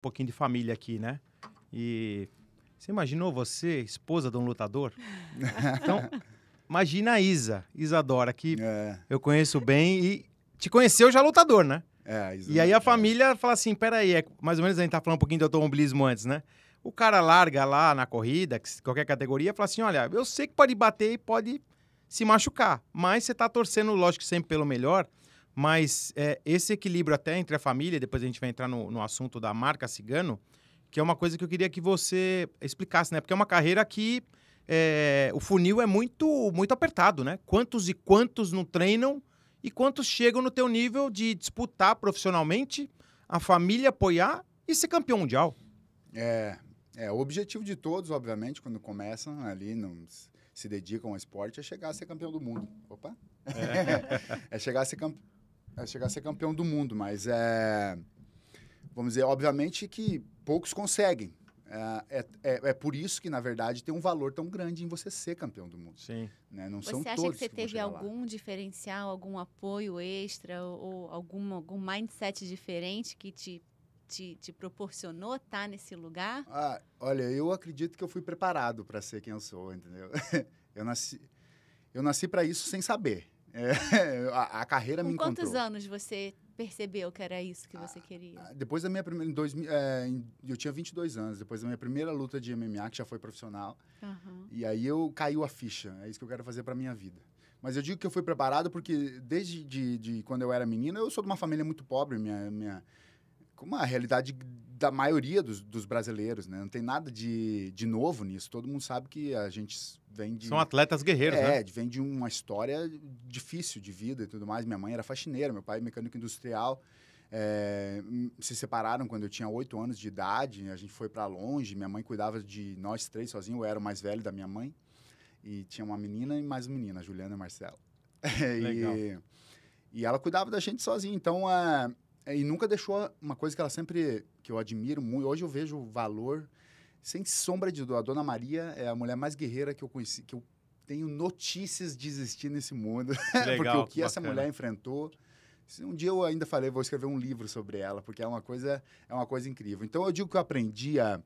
pouquinho de família aqui, né? E você imaginou você, esposa de um lutador? então, imagina a Isa, Isadora, que é. eu conheço bem e te conheceu já lutador, né? É, e aí a família fala assim, peraí, é, mais ou menos a gente tá falando um pouquinho de automobilismo antes, né? O cara larga lá na corrida, qualquer categoria, fala assim, olha, eu sei que pode bater e pode se machucar, mas você tá torcendo, lógico, sempre pelo melhor, mas é, esse equilíbrio até entre a família, depois a gente vai entrar no, no assunto da marca Cigano, que é uma coisa que eu queria que você explicasse, né? Porque é uma carreira que é, o funil é muito, muito apertado, né? Quantos e quantos não treinam e quantos chegam no teu nível de disputar profissionalmente, a família apoiar e ser campeão mundial? É, é o objetivo de todos, obviamente, quando começam ali, não se dedicam ao esporte, é chegar a ser campeão do mundo. Opa! É, é chegar a ser campeão é chegar a ser campeão do mundo, mas é. Vamos dizer, obviamente que poucos conseguem. É, é, é, é, por isso que, na verdade, tem um valor tão grande em você ser campeão do mundo. Sim. Né? Não você são acha todos que você teve algum lá. diferencial, algum apoio extra ou, ou algum, algum mindset diferente que te, te, te proporcionou estar tá nesse lugar? Ah, olha, eu acredito que eu fui preparado para ser quem eu sou, entendeu? eu nasci, eu nasci para isso sem saber. É, a, a, carreira Com me encontrou. quantos anos você percebeu que era isso que você queria? Ah, depois da minha primeira... Em dois, é, eu tinha 22 anos. Depois da minha primeira luta de MMA, que já foi profissional. Uhum. E aí eu caiu a ficha. É isso que eu quero fazer para minha vida. Mas eu digo que eu fui preparado porque desde de, de quando eu era menina, eu sou de uma família muito pobre. Minha... minha como a realidade da maioria dos, dos brasileiros, né? Não tem nada de, de novo nisso. Todo mundo sabe que a gente vem de. São atletas guerreiros, é, né? É, vem de uma história difícil de vida e tudo mais. Minha mãe era faxineira, meu pai é mecânico industrial. É, se separaram quando eu tinha oito anos de idade, a gente foi para longe. Minha mãe cuidava de nós três sozinho, eu era o mais velho da minha mãe. E tinha uma menina e mais uma menina, Juliana e Marcelo. Legal. e, e ela cuidava da gente sozinha. Então, é e nunca deixou uma coisa que ela sempre que eu admiro muito. Hoje eu vejo o valor sem sombra de dúvida, a Dona Maria é a mulher mais guerreira que eu conheci, que eu tenho notícias de existir nesse mundo. Legal, porque o que, que essa mulher enfrentou. Um dia eu ainda falei, vou escrever um livro sobre ela, porque é uma coisa, é uma coisa incrível. Então eu digo que eu aprendi a,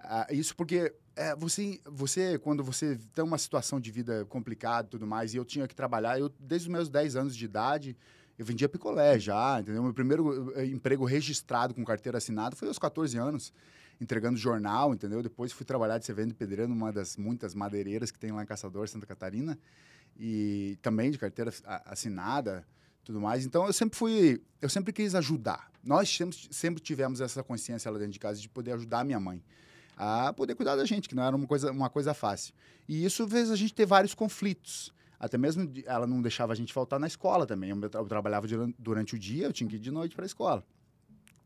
a isso porque é, você, você, quando você tem uma situação de vida complicada e tudo mais, e eu tinha que trabalhar, eu desde os meus 10 anos de idade, eu vendia picolé já, entendeu? Meu primeiro eh, emprego registrado com carteira assinada foi aos 14 anos entregando jornal, entendeu? Depois fui trabalhar de servente pedreiro numa das muitas madeireiras que tem lá em Caçador, Santa Catarina, e também de carteira assinada, tudo mais. Então eu sempre fui, eu sempre quis ajudar. Nós sempre tivemos essa consciência lá dentro de casa de poder ajudar a minha mãe a poder cuidar da gente, que não era uma coisa, uma coisa fácil. E isso fez a gente ter vários conflitos. Até mesmo ela não deixava a gente faltar na escola também. Eu, eu trabalhava durante o dia, eu tinha que ir de noite para a escola.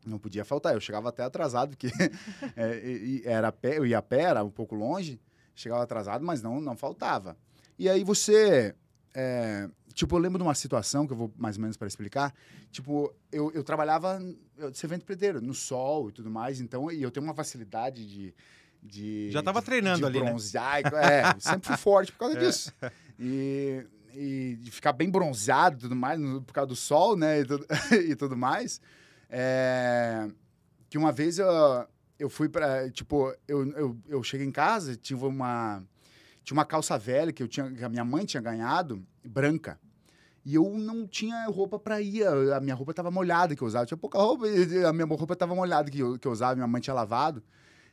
Não podia faltar. Eu chegava até atrasado, porque é, era pé, eu ia a pé, era um pouco longe. Chegava atrasado, mas não, não faltava. E aí você. É, tipo, eu lembro de uma situação que eu vou mais ou menos para explicar. Tipo, eu, eu trabalhava eu, de servente preteiro, no sol e tudo mais. Então, e eu tenho uma facilidade de. de Já estava treinando de ali. Né? Bronzear. Né? É, sempre fui forte por causa é. disso. E, e de ficar bem bronzeado e tudo mais, por causa do sol, né? E tudo, e tudo mais. É, que uma vez eu, eu fui para Tipo, eu, eu, eu cheguei em casa, tinha uma. Tinha uma calça velha que, eu tinha, que a minha mãe tinha ganhado, branca. E eu não tinha roupa para ir. A minha roupa estava molhada que eu usava. Eu tinha pouca roupa e a minha roupa estava molhada que eu, que eu usava. Minha mãe tinha lavado.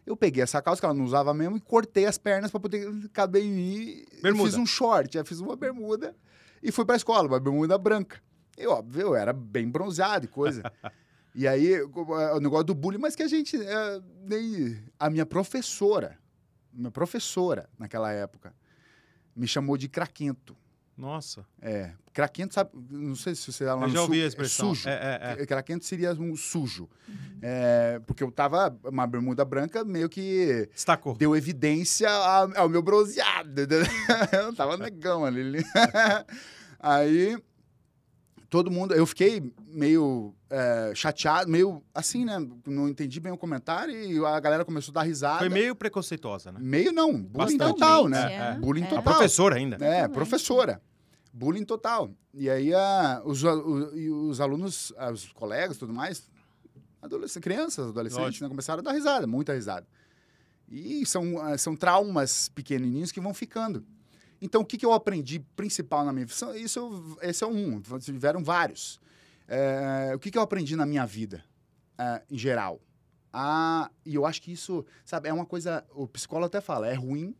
Eu peguei essa calça que ela não usava mesmo e cortei as pernas para poder caber em mim. Bermuda. Fiz um short, é, fiz uma bermuda e fui para a escola, uma bermuda branca. E óbvio, eu era bem bronzeado e coisa. E aí, é, o negócio do bullying, mas que a gente. É, nem a minha professora, minha professora naquela época, me chamou de craquento. Nossa. É. Craquento, sabe? Não sei se você lá Eu já ouvi a expressão. sujo. É, é, é. Craquento seria um sujo. Uhum. É, porque eu tava, uma bermuda branca meio que. Destacou. Deu evidência ao, ao meu bronzeado. eu tava negão ali. aí todo mundo. Eu fiquei meio é, chateado, meio assim, né? Não entendi bem o comentário e a galera começou a dar risada. Foi meio preconceituosa, né? Meio não. Bullying Bastante. total, né? É. é. Bullying é. total. A professora ainda. É, professora. Bullying total. E aí a, os, os alunos, os colegas tudo mais, adolescentes, crianças, adolescentes, né? começaram a dar risada, muita risada. E são, é, são traumas pequenininhos que vão ficando. Então, o que, que eu aprendi principal na minha vida? Isso, esse é um, tiveram vários. É, o que, que eu aprendi na minha vida, é, em geral? Ah, e eu acho que isso, sabe, é uma coisa. O psicólogo até fala, é ruim,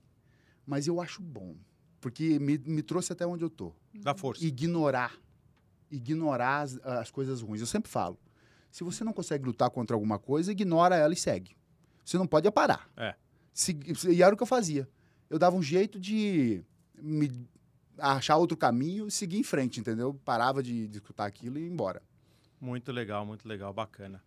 mas eu acho bom. Porque me, me trouxe até onde eu tô. Da força. Ignorar. Ignorar as, as coisas ruins. Eu sempre falo. Se você não consegue lutar contra alguma coisa, ignora ela e segue. Você não pode é parar. É. Se, e era o que eu fazia. Eu dava um jeito de me achar outro caminho e seguir em frente, entendeu? Parava de, escutar aquilo e ir embora. Muito legal, muito legal, bacana.